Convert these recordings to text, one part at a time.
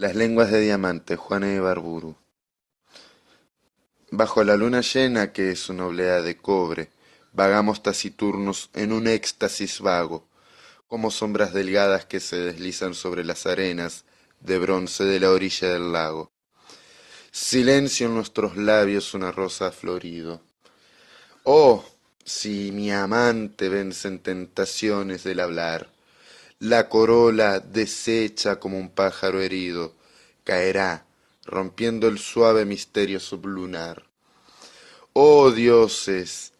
Las lenguas de diamante, Juana Bajo la luna llena, que es una oblea de cobre, vagamos taciturnos en un éxtasis vago, como sombras delgadas que se deslizan sobre las arenas de bronce de la orilla del lago. Silencio en nuestros labios una rosa florido. Oh, si mi amante vence en tentaciones del hablar, la corola deshecha como un pájaro herido caerá, rompiendo el suave misterio sublunar. Oh dioses,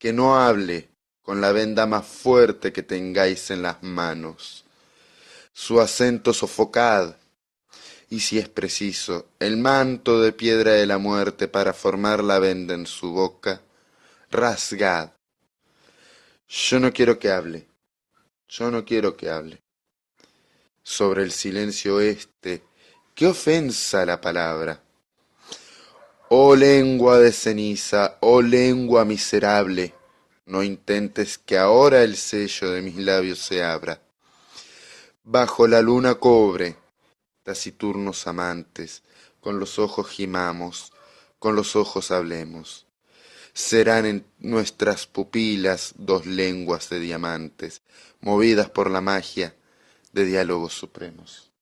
que no hable con la venda más fuerte que tengáis en las manos. Su acento sofocad, y si es preciso, el manto de piedra de la muerte para formar la venda en su boca, rasgad. Yo no quiero que hable, yo no quiero que hable. Sobre el silencio este, qué ofensa la palabra. Oh lengua de ceniza, oh lengua miserable, no intentes que ahora el sello de mis labios se abra. Bajo la luna cobre, taciturnos amantes, con los ojos gimamos, con los ojos hablemos serán en nuestras pupilas dos lenguas de diamantes, movidas por la magia de diálogos supremos.